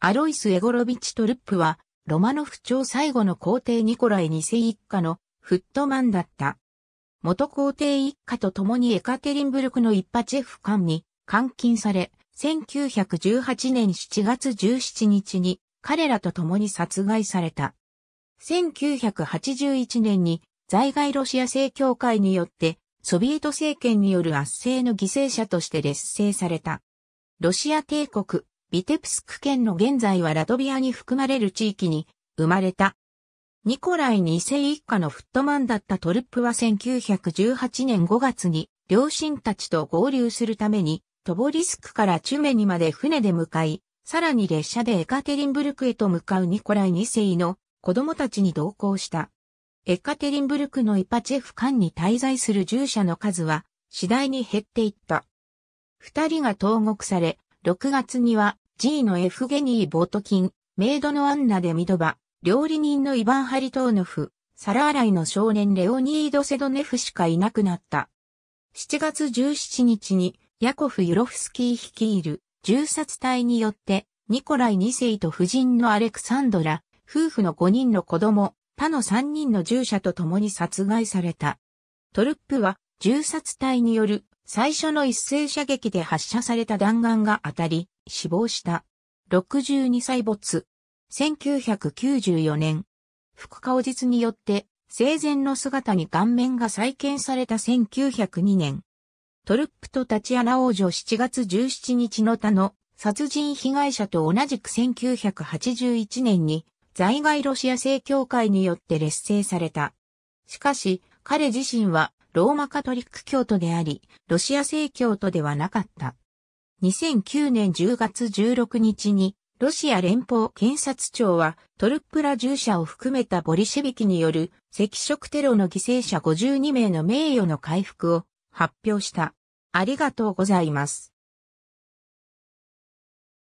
アロイス・エゴロビチ・トルップは、ロマノフ朝最後の皇帝ニコライ2世一家のフットマンだった。元皇帝一家と共にエカテリンブルクの一発 F 館に監禁され、1918年7月17日に彼らと共に殺害された。1981年に在外ロシア正教会によってソビエト政権による圧政の犠牲者として劣勢された。ロシア帝国、ビテプスク県の現在はラトビアに含まれる地域に生まれた。ニコライ2世一家のフットマンだったトルップは1918年5月に両親たちと合流するためにトボリスクからチュメニまで船で向かい、さらに列車でエカテリンブルクへと向かうニコライ2世の子供たちに同行した。エカテリンブルクのイパチェフ間に滞在する従者の数は次第に減っていった。二人が投獄され、6月には G のエフゲニー・ボートキン、メイドのアンナ・デ・ミドバ、料理人のイヴァン・ハリトーノフ、皿洗いの少年レオニード・セドネフしかいなくなった。7月17日にヤコフ・ユロフスキー率いる銃殺隊によってニコライ2世と夫人のアレクサンドラ、夫婦の5人の子供、他の3人の従者と共に殺害された。トルップは銃殺隊による最初の一斉射撃で発射された弾丸が当たり、死亡した。62歳没。1994年。副顔実によって、生前の姿に顔面が再建された1902年。トルップとタチアナ王女7月17日の他の殺人被害者と同じく1981年に在外ロシア正教会によって劣勢された。しかし、彼自身はローマカトリック教徒であり、ロシア正教徒ではなかった。2009年10月16日に、ロシア連邦検察庁はトルップラ従者を含めたボリシェビキによる赤色テロの犠牲者52名の名誉の回復を発表した。ありがとうございます。